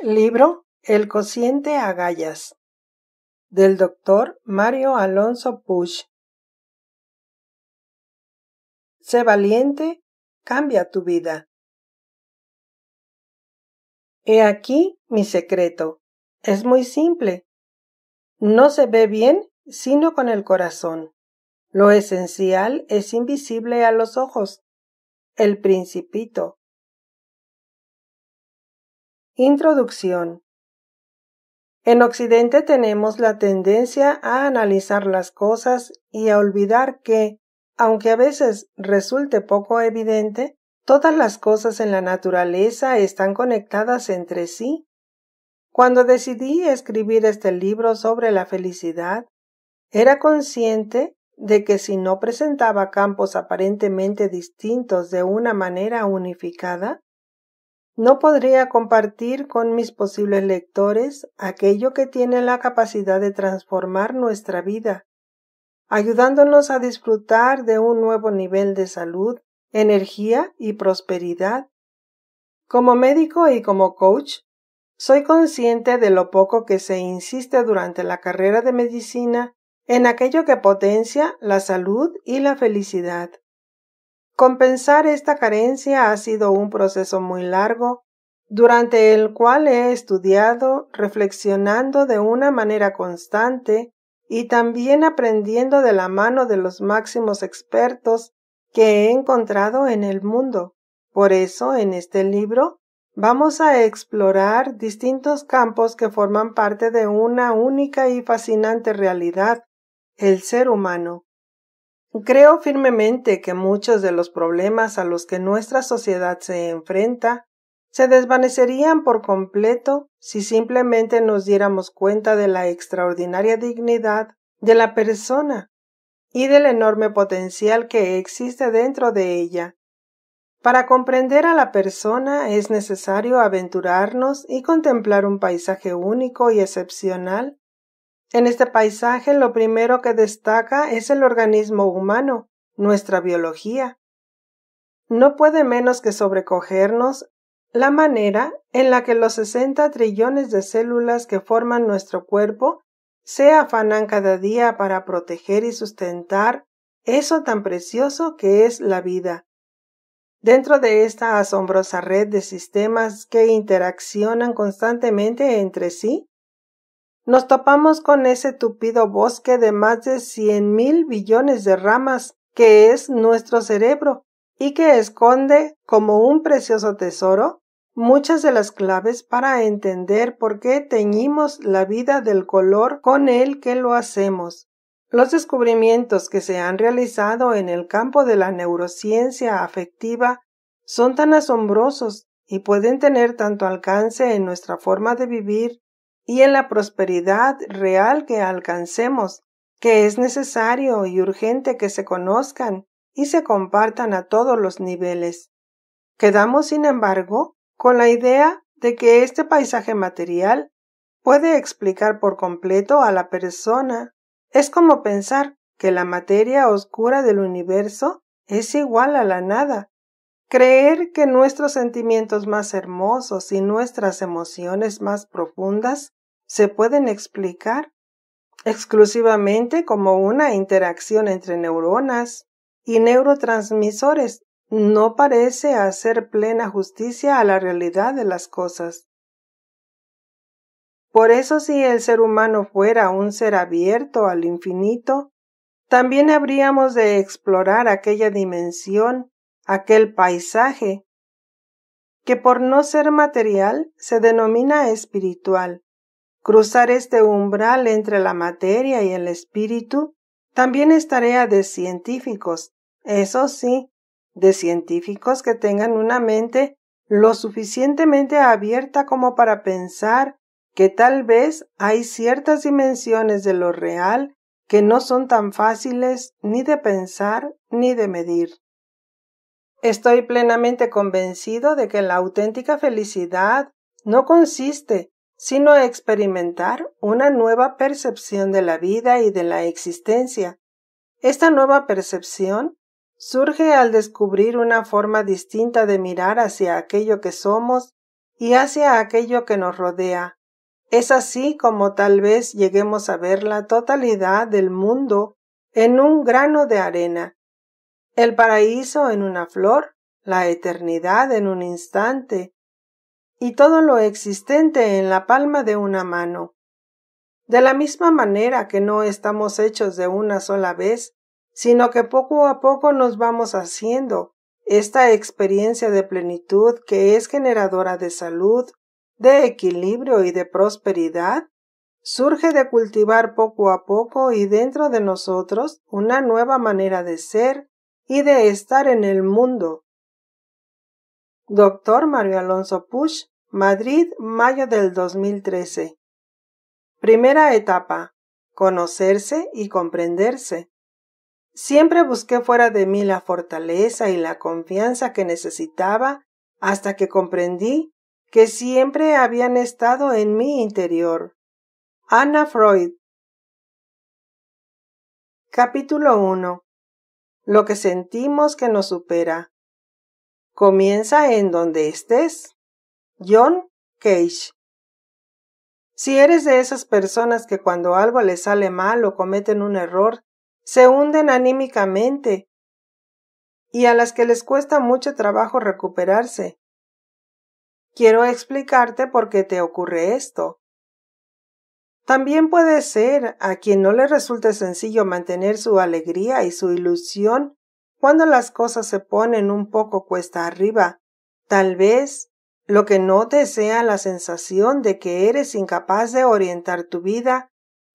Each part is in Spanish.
Libro El cociente agallas del doctor Mario Alonso Push. Sé valiente, cambia tu vida. He aquí mi secreto. Es muy simple. No se ve bien sino con el corazón. Lo esencial es invisible a los ojos. El principito Introducción. En Occidente tenemos la tendencia a analizar las cosas y a olvidar que, aunque a veces resulte poco evidente, todas las cosas en la naturaleza están conectadas entre sí. Cuando decidí escribir este libro sobre la felicidad, era consciente de que si no presentaba campos aparentemente distintos de una manera unificada, no podría compartir con mis posibles lectores aquello que tiene la capacidad de transformar nuestra vida, ayudándonos a disfrutar de un nuevo nivel de salud, energía y prosperidad. Como médico y como coach, soy consciente de lo poco que se insiste durante la carrera de medicina en aquello que potencia la salud y la felicidad. Compensar esta carencia ha sido un proceso muy largo, durante el cual he estudiado, reflexionando de una manera constante y también aprendiendo de la mano de los máximos expertos que he encontrado en el mundo. Por eso, en este libro, vamos a explorar distintos campos que forman parte de una única y fascinante realidad, el ser humano. Creo firmemente que muchos de los problemas a los que nuestra sociedad se enfrenta se desvanecerían por completo si simplemente nos diéramos cuenta de la extraordinaria dignidad de la persona y del enorme potencial que existe dentro de ella. Para comprender a la persona es necesario aventurarnos y contemplar un paisaje único y excepcional en este paisaje lo primero que destaca es el organismo humano, nuestra biología. No puede menos que sobrecogernos la manera en la que los 60 trillones de células que forman nuestro cuerpo se afanan cada día para proteger y sustentar eso tan precioso que es la vida. Dentro de esta asombrosa red de sistemas que interaccionan constantemente entre sí, nos topamos con ese tupido bosque de más de cien mil billones de ramas que es nuestro cerebro y que esconde como un precioso tesoro muchas de las claves para entender por qué teñimos la vida del color con el que lo hacemos. Los descubrimientos que se han realizado en el campo de la neurociencia afectiva son tan asombrosos y pueden tener tanto alcance en nuestra forma de vivir y en la prosperidad real que alcancemos, que es necesario y urgente que se conozcan y se compartan a todos los niveles. Quedamos, sin embargo, con la idea de que este paisaje material puede explicar por completo a la persona. Es como pensar que la materia oscura del universo es igual a la nada. Creer que nuestros sentimientos más hermosos y nuestras emociones más profundas se pueden explicar exclusivamente como una interacción entre neuronas y neurotransmisores no parece hacer plena justicia a la realidad de las cosas. Por eso si el ser humano fuera un ser abierto al infinito, también habríamos de explorar aquella dimensión, aquel paisaje, que por no ser material se denomina espiritual Cruzar este umbral entre la materia y el espíritu también es tarea de científicos, eso sí, de científicos que tengan una mente lo suficientemente abierta como para pensar que tal vez hay ciertas dimensiones de lo real que no son tan fáciles ni de pensar ni de medir. Estoy plenamente convencido de que la auténtica felicidad no consiste sino experimentar una nueva percepción de la vida y de la existencia. Esta nueva percepción surge al descubrir una forma distinta de mirar hacia aquello que somos y hacia aquello que nos rodea. Es así como tal vez lleguemos a ver la totalidad del mundo en un grano de arena, el paraíso en una flor, la eternidad en un instante, y todo lo existente en la palma de una mano. De la misma manera que no estamos hechos de una sola vez, sino que poco a poco nos vamos haciendo esta experiencia de plenitud que es generadora de salud, de equilibrio y de prosperidad, surge de cultivar poco a poco y dentro de nosotros una nueva manera de ser y de estar en el mundo, Doctor Mario Alonso Push, Madrid, mayo del 2013. Primera etapa. Conocerse y comprenderse. Siempre busqué fuera de mí la fortaleza y la confianza que necesitaba hasta que comprendí que siempre habían estado en mi interior. Anna Freud. Capítulo 1. Lo que sentimos que nos supera. Comienza en donde estés. John Cage. Si eres de esas personas que cuando algo les sale mal o cometen un error, se hunden anímicamente y a las que les cuesta mucho trabajo recuperarse. Quiero explicarte por qué te ocurre esto. También puede ser a quien no le resulte sencillo mantener su alegría y su ilusión cuando las cosas se ponen un poco cuesta arriba, tal vez lo que no te sea la sensación de que eres incapaz de orientar tu vida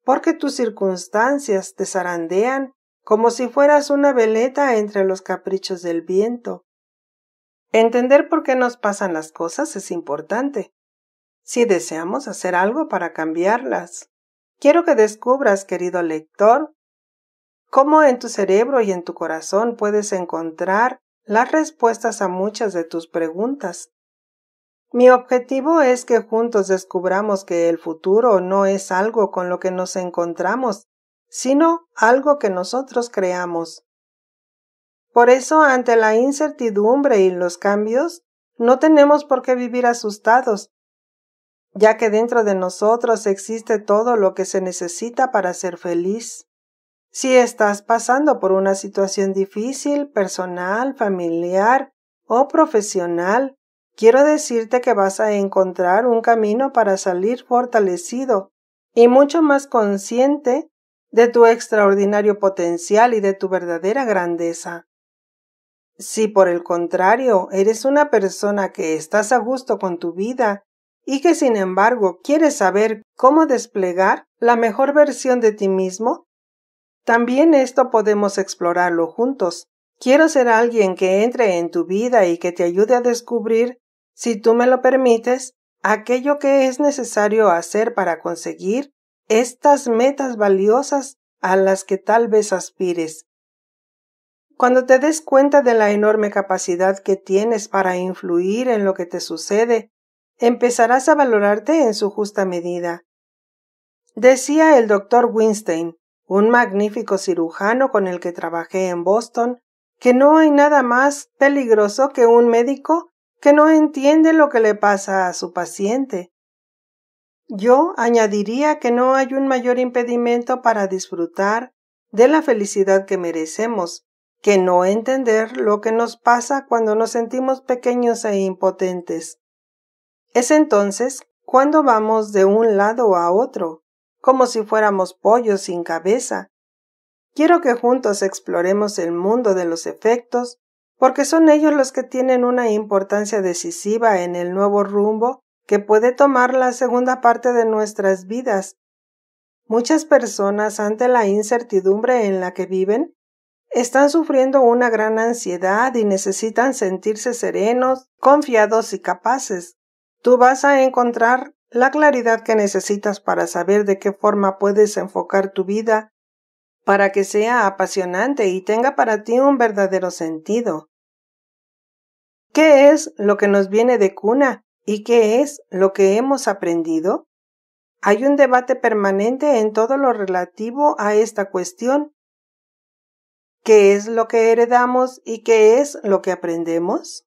porque tus circunstancias te zarandean como si fueras una veleta entre los caprichos del viento. Entender por qué nos pasan las cosas es importante, si deseamos hacer algo para cambiarlas. Quiero que descubras, querido lector, cómo en tu cerebro y en tu corazón puedes encontrar las respuestas a muchas de tus preguntas. Mi objetivo es que juntos descubramos que el futuro no es algo con lo que nos encontramos, sino algo que nosotros creamos. Por eso, ante la incertidumbre y los cambios, no tenemos por qué vivir asustados, ya que dentro de nosotros existe todo lo que se necesita para ser feliz. Si estás pasando por una situación difícil, personal, familiar o profesional, quiero decirte que vas a encontrar un camino para salir fortalecido y mucho más consciente de tu extraordinario potencial y de tu verdadera grandeza. Si por el contrario eres una persona que estás a gusto con tu vida y que sin embargo quieres saber cómo desplegar la mejor versión de ti mismo, también esto podemos explorarlo juntos. Quiero ser alguien que entre en tu vida y que te ayude a descubrir, si tú me lo permites, aquello que es necesario hacer para conseguir estas metas valiosas a las que tal vez aspires. Cuando te des cuenta de la enorme capacidad que tienes para influir en lo que te sucede, empezarás a valorarte en su justa medida. Decía el doctor Weinstein, un magnífico cirujano con el que trabajé en Boston, que no hay nada más peligroso que un médico que no entiende lo que le pasa a su paciente. Yo añadiría que no hay un mayor impedimento para disfrutar de la felicidad que merecemos que no entender lo que nos pasa cuando nos sentimos pequeños e impotentes. Es entonces cuando vamos de un lado a otro, como si fuéramos pollos sin cabeza. Quiero que juntos exploremos el mundo de los efectos, porque son ellos los que tienen una importancia decisiva en el nuevo rumbo que puede tomar la segunda parte de nuestras vidas. Muchas personas ante la incertidumbre en la que viven están sufriendo una gran ansiedad y necesitan sentirse serenos, confiados y capaces. Tú vas a encontrar la claridad que necesitas para saber de qué forma puedes enfocar tu vida para que sea apasionante y tenga para ti un verdadero sentido. ¿Qué es lo que nos viene de cuna y qué es lo que hemos aprendido? Hay un debate permanente en todo lo relativo a esta cuestión. ¿Qué es lo que heredamos y qué es lo que aprendemos?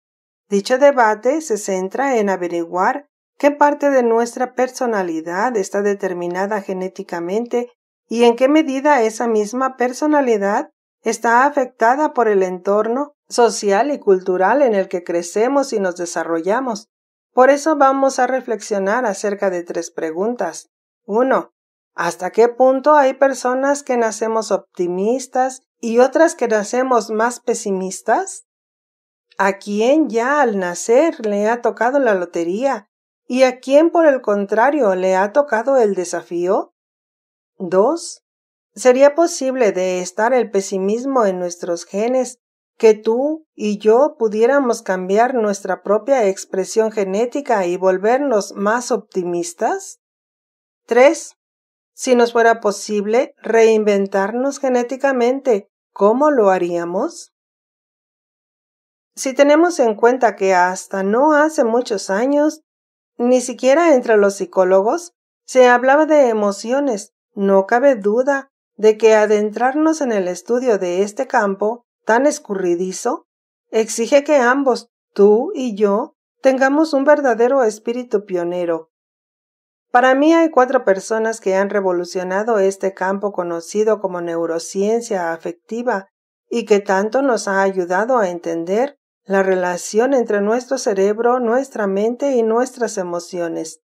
Dicho debate se centra en averiguar ¿Qué parte de nuestra personalidad está determinada genéticamente y en qué medida esa misma personalidad está afectada por el entorno social y cultural en el que crecemos y nos desarrollamos? Por eso vamos a reflexionar acerca de tres preguntas. Uno, ¿Hasta qué punto hay personas que nacemos optimistas y otras que nacemos más pesimistas? ¿A quién ya al nacer le ha tocado la lotería y a quién, por el contrario le ha tocado el desafío? 2. ¿Sería posible de estar el pesimismo en nuestros genes que tú y yo pudiéramos cambiar nuestra propia expresión genética y volvernos más optimistas? 3. Si nos fuera posible reinventarnos genéticamente, ¿cómo lo haríamos? Si tenemos en cuenta que hasta no hace muchos años ni siquiera entre los psicólogos se hablaba de emociones. No cabe duda de que adentrarnos en el estudio de este campo tan escurridizo exige que ambos, tú y yo, tengamos un verdadero espíritu pionero. Para mí hay cuatro personas que han revolucionado este campo conocido como neurociencia afectiva y que tanto nos ha ayudado a entender la relación entre nuestro cerebro, nuestra mente y nuestras emociones.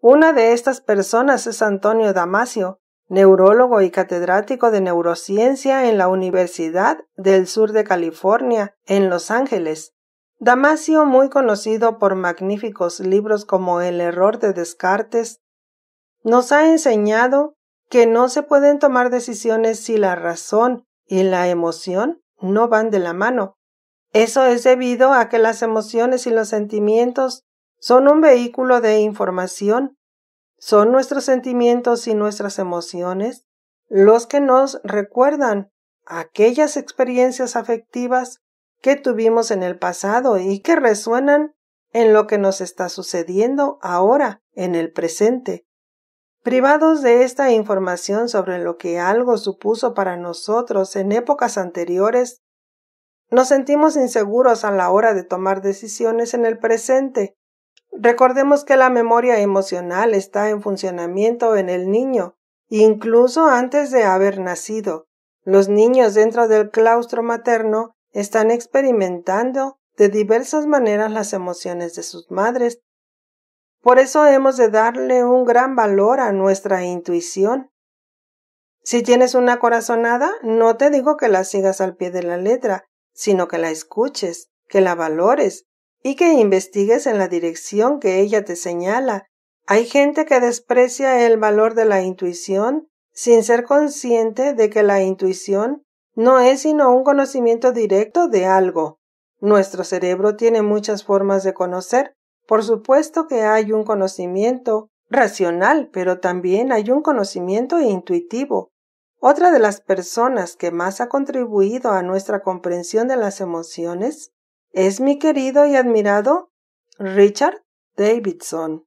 Una de estas personas es Antonio Damasio, neurólogo y catedrático de neurociencia en la Universidad del Sur de California, en Los Ángeles. Damasio, muy conocido por magníficos libros como El error de Descartes, nos ha enseñado que no se pueden tomar decisiones si la razón y la emoción no van de la mano. Eso es debido a que las emociones y los sentimientos son un vehículo de información. Son nuestros sentimientos y nuestras emociones los que nos recuerdan aquellas experiencias afectivas que tuvimos en el pasado y que resuenan en lo que nos está sucediendo ahora, en el presente. Privados de esta información sobre lo que algo supuso para nosotros en épocas anteriores, nos sentimos inseguros a la hora de tomar decisiones en el presente. Recordemos que la memoria emocional está en funcionamiento en el niño, incluso antes de haber nacido. Los niños dentro del claustro materno están experimentando de diversas maneras las emociones de sus madres por eso hemos de darle un gran valor a nuestra intuición. Si tienes una corazonada, no te digo que la sigas al pie de la letra, sino que la escuches, que la valores y que investigues en la dirección que ella te señala. Hay gente que desprecia el valor de la intuición sin ser consciente de que la intuición no es sino un conocimiento directo de algo. Nuestro cerebro tiene muchas formas de conocer, por supuesto que hay un conocimiento racional, pero también hay un conocimiento intuitivo. Otra de las personas que más ha contribuido a nuestra comprensión de las emociones es mi querido y admirado Richard Davidson,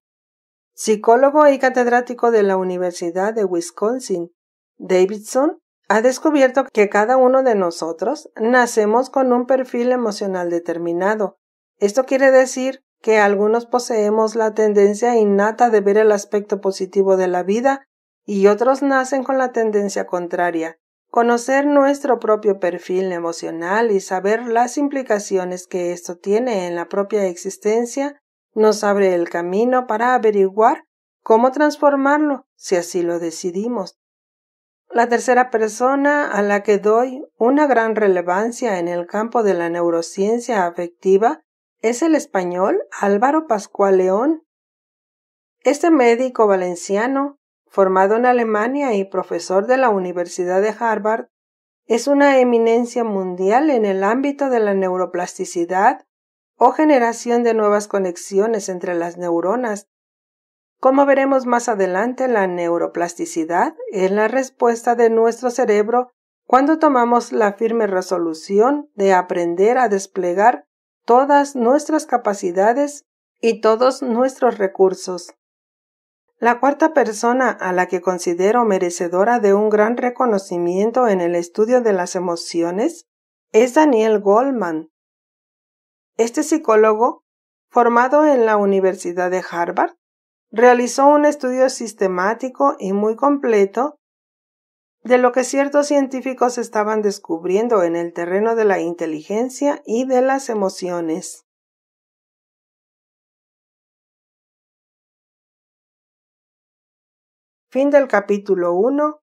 psicólogo y catedrático de la Universidad de Wisconsin. Davidson ha descubierto que cada uno de nosotros nacemos con un perfil emocional determinado. Esto quiere decir que algunos poseemos la tendencia innata de ver el aspecto positivo de la vida y otros nacen con la tendencia contraria. Conocer nuestro propio perfil emocional y saber las implicaciones que esto tiene en la propia existencia nos abre el camino para averiguar cómo transformarlo si así lo decidimos. La tercera persona a la que doy una gran relevancia en el campo de la neurociencia afectiva es el español Álvaro Pascual León. Este médico valenciano, formado en Alemania y profesor de la Universidad de Harvard, es una eminencia mundial en el ámbito de la neuroplasticidad o generación de nuevas conexiones entre las neuronas. Como veremos más adelante, la neuroplasticidad es la respuesta de nuestro cerebro cuando tomamos la firme resolución de aprender a desplegar todas nuestras capacidades y todos nuestros recursos. La cuarta persona a la que considero merecedora de un gran reconocimiento en el estudio de las emociones es Daniel Goldman. Este psicólogo, formado en la Universidad de Harvard, realizó un estudio sistemático y muy completo de lo que ciertos científicos estaban descubriendo en el terreno de la inteligencia y de las emociones. Fin del capítulo 1.